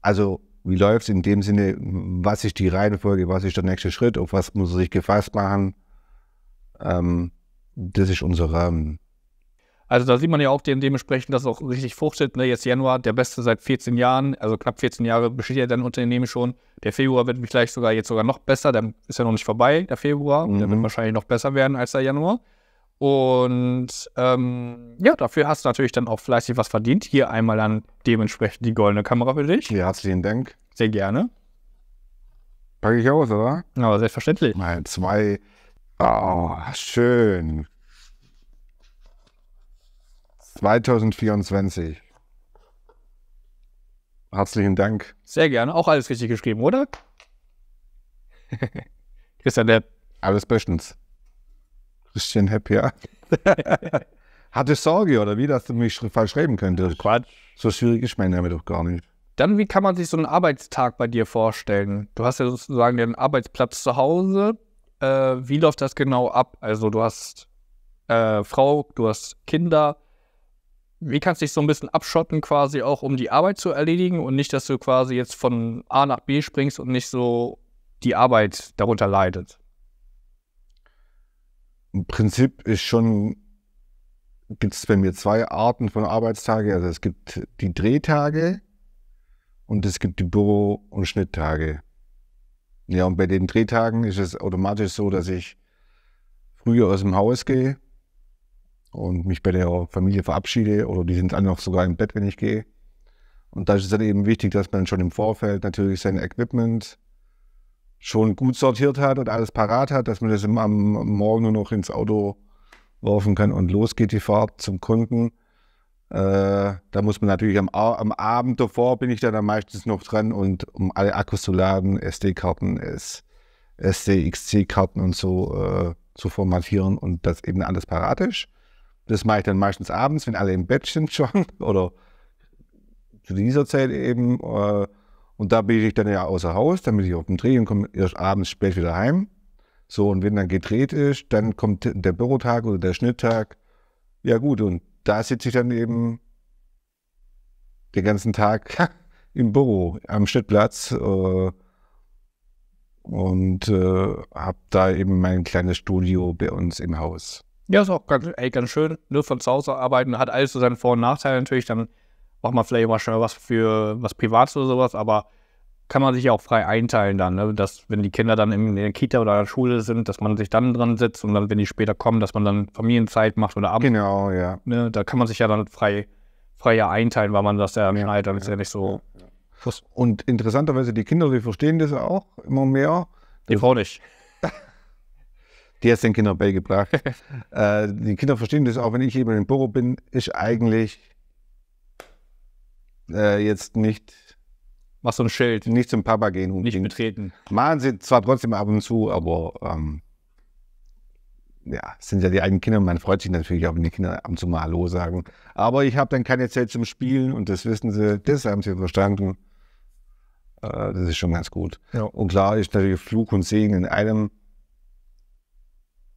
Also wie läuft es in dem Sinne, was ist die Reihenfolge, was ist der nächste Schritt, auf was muss er sich gefasst machen. Ähm, das ist unser Rahmen. Also da sieht man ja auch dementsprechend, dass es auch richtig fruchtet. Ne? Jetzt Januar, der beste seit 14 Jahren, also knapp 14 Jahre besteht ja dein Unternehmen schon. Der Februar wird vielleicht sogar jetzt sogar noch besser, dann ist ja noch nicht vorbei, der Februar. Mhm. Der wird wahrscheinlich noch besser werden als der Januar. Und ähm, ja, dafür hast du natürlich dann auch fleißig was verdient. Hier einmal dann dementsprechend die goldene Kamera für dich. Ja, herzlichen Dank. Sehr gerne. Packe ich aus, oder? Aber selbstverständlich. Mal zwei. Oh, schön. 2024. Herzlichen Dank. Sehr gerne. Auch alles richtig geschrieben, oder? (laughs) Christian Depp. Alles bestens bisschen happier. (laughs) Hatte Sorge oder wie, dass du mich verschreiben könntest. Quatsch. So schwierig ist mein Name doch gar nicht. Dann, wie kann man sich so einen Arbeitstag bei dir vorstellen? Du hast ja sozusagen den Arbeitsplatz zu Hause. Äh, wie läuft das genau ab? Also, du hast äh, Frau, du hast Kinder. Wie kannst du dich so ein bisschen abschotten, quasi auch, um die Arbeit zu erledigen und nicht, dass du quasi jetzt von A nach B springst und nicht so die Arbeit darunter leidet? im Prinzip ist schon, gibt es bei mir zwei Arten von Arbeitstage. Also es gibt die Drehtage und es gibt die Büro- und Schnitttage. Ja, und bei den Drehtagen ist es automatisch so, dass ich früher aus dem Haus gehe und mich bei der Familie verabschiede oder die sind dann noch sogar im Bett, wenn ich gehe. Und da ist es dann eben wichtig, dass man schon im Vorfeld natürlich sein Equipment schon gut sortiert hat und alles parat hat, dass man das immer am Morgen nur noch ins Auto werfen kann und los geht die Fahrt zum Kunden. Äh, da muss man natürlich am, am, Abend davor bin ich dann am meistens noch dran und um alle Akkus zu laden, SD-Karten, SDXC-Karten und so äh, zu formatieren und das eben alles parat ist. Das mache ich dann meistens abends, wenn alle im Bett sind schon (laughs) oder zu dieser Zeit eben. Äh, und da bin ich dann ja außer Haus, dann bin ich auf dem Dreh und komme erst abends spät wieder heim. So, und wenn dann gedreht ist, dann kommt der Bürotag oder der Schnitttag. Ja, gut, und da sitze ich dann eben den ganzen Tag (laughs) im Büro am Schnittplatz äh, und äh, habe da eben mein kleines Studio bei uns im Haus. Ja, ist auch ganz, ey, ganz schön. Nur ne, von zu Hause arbeiten hat alles so seinen Vor- und Nachteil natürlich. Dann braucht man vielleicht mal schnell was für was Privates oder sowas, aber kann man sich ja auch frei einteilen dann, ne? dass wenn die Kinder dann in der Kita oder der Schule sind, dass man sich dann dran sitzt und dann, wenn die später kommen, dass man dann Familienzeit macht oder Abend. Genau, ja. Ne? Da kann man sich ja dann frei, frei einteilen, weil man das ja ja, Schneid, dann ja, ist ja nicht so. Ja, ja. Und interessanterweise, die Kinder, die verstehen das auch immer mehr. Die Frau nicht. (laughs) die hat es den Kindern beigebracht. (laughs) äh, die Kinder verstehen das auch, wenn ich eben im Büro bin, ist eigentlich äh, jetzt nicht. Mach so ein Schild. Nicht zum Papa gehen und nicht betreten. Machen sie zwar trotzdem ab und zu, aber ähm, ja, es sind ja die eigenen Kinder und man freut sich natürlich auch, wenn die Kinder ab und zu mal Hallo sagen. Aber ich habe dann keine Zeit zum Spielen und das wissen sie, das haben sie verstanden. Äh, das ist schon ganz gut. Ja. Und klar ist natürlich Fluch und Segen in einem.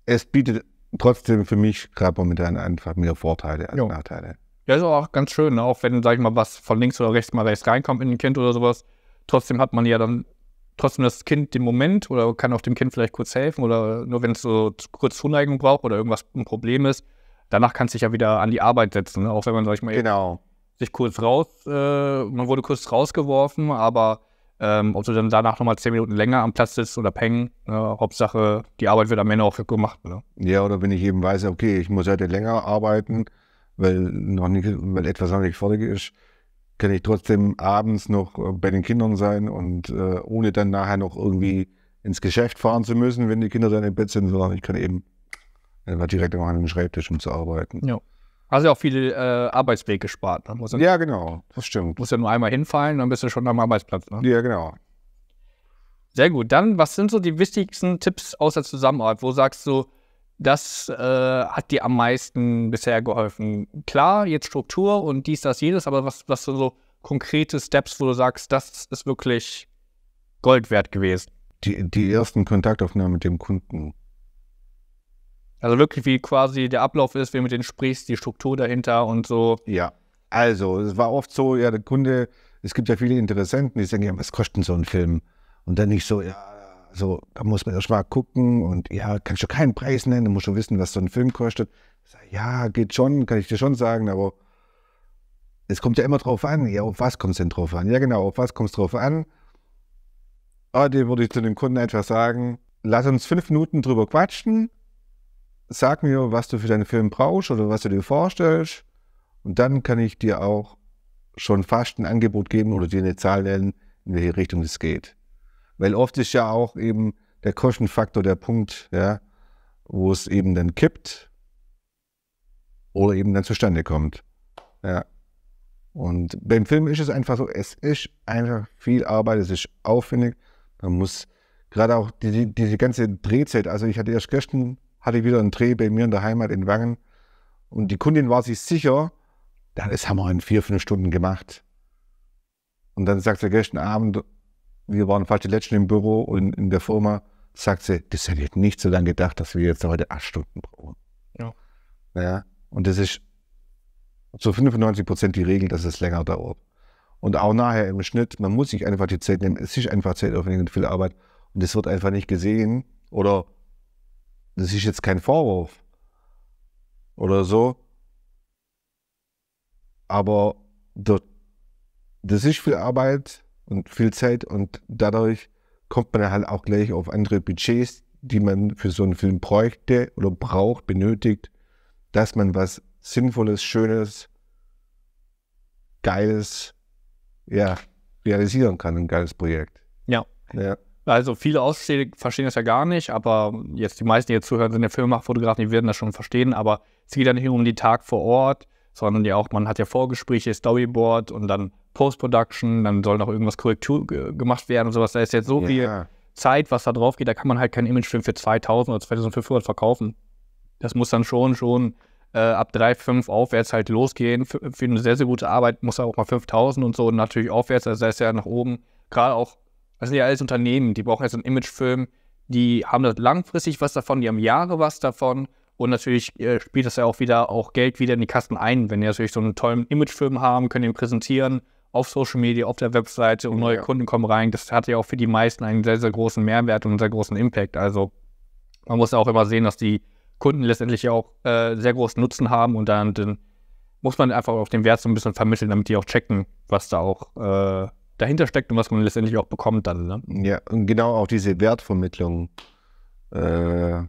Es bietet trotzdem für mich gerade momentan einfach mehr Vorteile als ja. Nachteile. Ja, ist auch ganz schön, ne? auch wenn, sag ich mal, was von links oder rechts mal rechts reinkommt in ein Kind oder sowas. Trotzdem hat man ja dann trotzdem das Kind den Moment oder kann auch dem Kind vielleicht kurz helfen oder nur wenn es so kurz Zuneigung braucht oder irgendwas ein Problem ist. Danach kann es sich ja wieder an die Arbeit setzen, ne? auch wenn man, sag ich mal, genau. sich kurz raus, äh, man wurde kurz rausgeworfen, aber ähm, ob du dann danach nochmal zehn Minuten länger am Platz sitzt oder peng, äh, Hauptsache die Arbeit wird am Ende auch gemacht. Ne? Ja, oder wenn ich eben weiß, okay, ich muss heute länger arbeiten, weil, noch nicht, weil etwas noch nicht fertig ist, kann ich trotzdem abends noch äh, bei den Kindern sein und äh, ohne dann nachher noch irgendwie ins Geschäft fahren zu müssen, wenn die Kinder dann im Bett sind, sondern ich kann eben einfach direkt an den Schreibtisch, um zu arbeiten. Ja. Also auch viele äh, Arbeitsweg gespart. Ne? Muss ja, ja, genau, das stimmt. Muss ja nur einmal hinfallen, dann bist du schon am Arbeitsplatz. Ne? Ja, genau. Sehr gut. Dann, was sind so die wichtigsten Tipps aus der Zusammenarbeit? Wo sagst du, das äh, hat dir am meisten bisher geholfen. Klar, jetzt Struktur und dies, das, jedes, aber was, was so konkrete Steps, wo du sagst, das ist wirklich Gold wert gewesen? Die, die ersten Kontaktaufnahmen mit dem Kunden. Also wirklich, wie quasi der Ablauf ist, wie du mit denen sprichst, die Struktur dahinter und so. Ja, also es war oft so, ja, der Kunde, es gibt ja viele Interessenten, die sagen, ja, was kostet denn so ein Film? Und dann nicht so, ja, also da muss man erst mal gucken und ja, kannst du keinen Preis nennen, du musst schon wissen, was so ein Film kostet. Sag, ja, geht schon, kann ich dir schon sagen, aber es kommt ja immer drauf an. Ja, auf was kommt es denn drauf an? Ja, genau, auf was kommt es drauf an? Ah, dir würde ich zu dem Kunden einfach sagen, lass uns fünf Minuten drüber quatschen, sag mir, was du für deinen Film brauchst oder was du dir vorstellst und dann kann ich dir auch schon fast ein Angebot geben oder dir eine Zahl nennen, in welche Richtung es geht. Weil oft ist ja auch eben der Kostenfaktor der Punkt, ja, wo es eben dann kippt oder eben dann zustande kommt. Ja. Und beim Film ist es einfach so, es ist einfach viel Arbeit, es ist aufwendig. Man muss gerade auch diese die, die ganze Drehzeit, also ich hatte erst gestern, hatte ich wieder einen Dreh bei mir in der Heimat in Wangen und die Kundin war sich sicher, das haben wir in vier, fünf Stunden gemacht. Und dann sagt sie gestern Abend, wir waren fast die Letzten im Büro und in der Firma, sagt sie, das hätte ich nicht so lange gedacht, dass wir jetzt heute acht Stunden brauchen. Ja. ja und das ist zu 95 Prozent die Regel, dass es länger dauert. Und auch nachher im Schnitt, man muss sich einfach die Zeit nehmen. Es ist einfach Zeit zeitaufwendig und viel Arbeit. Und das wird einfach nicht gesehen. Oder das ist jetzt kein Vorwurf. Oder so. Aber das ist viel Arbeit und viel Zeit und dadurch kommt man halt auch gleich auf andere Budgets, die man für so einen Film bräuchte oder braucht, benötigt, dass man was Sinnvolles, Schönes, Geiles, ja, realisieren kann, ein geiles Projekt. Ja. ja. Also viele Ausstehende verstehen das ja gar nicht, aber jetzt die meisten, die jetzt zuhören, sind ja Filmemacher, Fotografen, die werden das schon verstehen, aber es geht ja nicht um den Tag vor Ort, sondern ja auch, man hat ja Vorgespräche, Storyboard und dann Post-Production, dann soll noch irgendwas Korrektur gemacht werden und sowas. Da ist jetzt so ja. viel Zeit, was da drauf geht, da kann man halt keinen Imagefilm für 2000 oder 2500 verkaufen. Das muss dann schon, schon äh, ab 5 aufwärts halt losgehen. Für, für, eine sehr, sehr gute Arbeit muss er auch mal 5000 und so und natürlich aufwärts, also das ist ja nach oben. Gerade auch, das sind ja alles Unternehmen, die brauchen jetzt einen Imagefilm, die haben das langfristig was davon, die haben Jahre was davon und natürlich äh, spielt das ja auch wieder auch Geld wieder in die Kasten ein. Wenn ihr natürlich so einen tollen Imagefilm haben, könnt ihr ihn präsentieren auf Social Media, auf der Webseite und neue ja. Kunden kommen rein. Das hat ja auch für die meisten einen sehr, sehr großen Mehrwert und einen sehr großen Impact. Also man muss ja auch immer sehen, dass die Kunden letztendlich auch äh, sehr großen Nutzen haben und dann, dann, muss man einfach auch den Wert so ein bisschen vermitteln, damit die auch checken, was da auch äh, dahinter steckt und was man letztendlich auch bekommt dann. Ne? Ja, und genau auch diese Wertvermittlung. Äh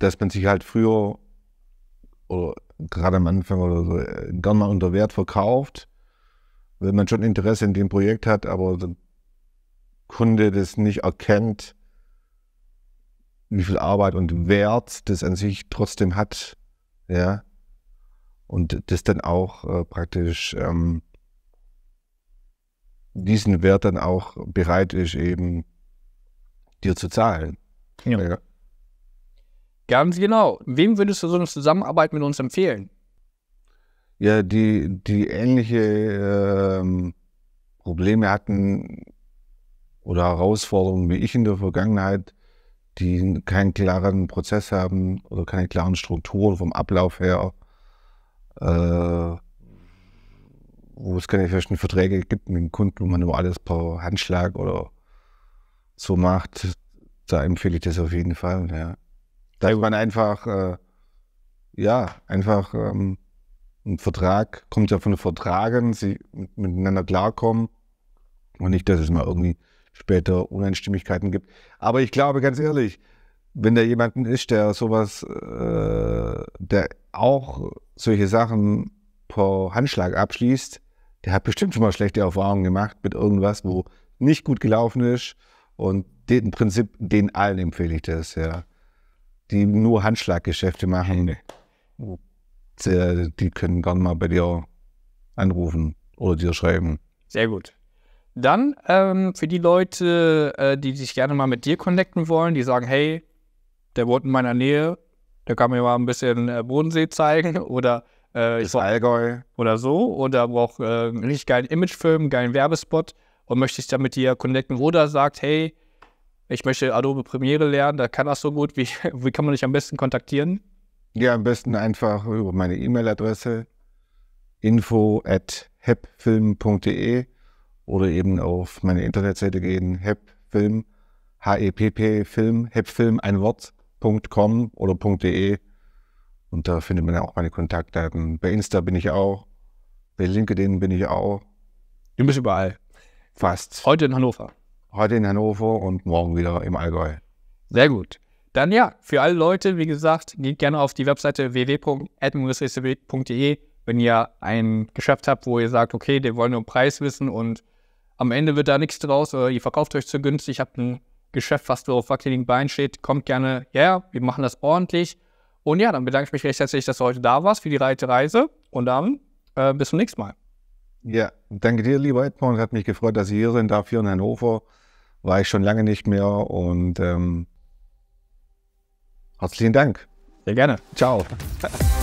dass man sich halt früher oder gerade am Anfang oder so äh, gern mal unter Wert verkauft, wenn man schon Interesse in dem Projekt hat, aber der Kunde das nicht erkennt, wie viel Arbeit und Wert das an sich trotzdem hat, ja, und das dann auch äh, praktisch ähm, diesen Wert dann auch bereit ist, eben dir zu zahlen. Ja. ja. Ganz genau. Wem würdest du so eine Zusammenarbeit mit uns empfehlen? Ja, die, die ähnliche ähm, Probleme hatten oder Herausforderungen wie ich in der Vergangenheit, die keinen klaren Prozess haben oder keine klaren Strukturen vom Ablauf her, äh, wo es keine festen Verträge gibt mit dem Kunden, wo man nur alles per Handschlag oder so macht, da empfehle ich das auf jeden Fall. Ja. Da man einfach, äh, ja, einfach ähm, ein Vertrag, kommt ja von Vertragen, sie miteinander klarkommen und nicht, dass es mal irgendwie später Uneinstimmigkeiten gibt. Aber ich glaube, ganz ehrlich, wenn da jemanden ist, der sowas, äh, der auch solche Sachen per Handschlag abschließt, der hat bestimmt schon mal schlechte Erfahrungen gemacht mit irgendwas, wo nicht gut gelaufen ist. Und den Prinzip, den allen empfehle ich das, ja die nur Handschlaggeschäfte machen, äh, die können gerne mal bei dir anrufen oder dir schreiben. Sehr gut. Dann ähm, für die Leute, äh, die sich gerne mal mit dir connecten wollen, die sagen, hey, der wohnt in meiner Nähe, der kann mir mal ein bisschen äh, Bodensee zeigen (laughs) oder äh, ich brauch, Allgäu oder so oder braucht äh, einen richtig geilen Imagefilm, einen geilen Werbespot und möchte sich dann mit dir connecten oder sagt, hey, ich möchte Adobe Premiere lernen, da kann das so gut. Wie, (laughs) wie kann man dich am besten kontaktieren? Ja, am besten einfach über meine E-Mail-Adresse info at hepfilm.de oder eben auf meine Internetseite gehen, hepfilm, H-E-P-P, Film, hepfilm, ein Wort.com oder .de und da findet man ja auch meine Kontaktdaten. Bei Insta bin ich auch, bei LinkedIn bin ich auch. Du bist überall. Fast. Heute in Hannover heute in Hannover und morgen wieder im Allgäu. Sehr gut. Dann ja, für alle Leute, wie gesagt, geht gerne auf die Webseite www.admin-ecb.de, wenn ihr ein Geschäft habt, wo ihr sagt, okay, wir wollen nur Preis wissen und am Ende wird da nichts draus oder ihr verkauft euch zu günstig, habt ein Geschäft, was nur auf wackeligen Beinen steht, kommt gerne her, wir machen das ordentlich. Und ja, dann bedanke ich mich recht herzlich, dass du heute da warst für die Reite Reise und dann äh, bis zum nächsten Mal. Ja, danke dir, lieber Edmund. Hat mich gefreut, dass ich hier sein darf, hier in Hannover war ich schon lange nicht mehr und ähm, herzlichen Dank. Sehr gerne. Ciao. (laughs)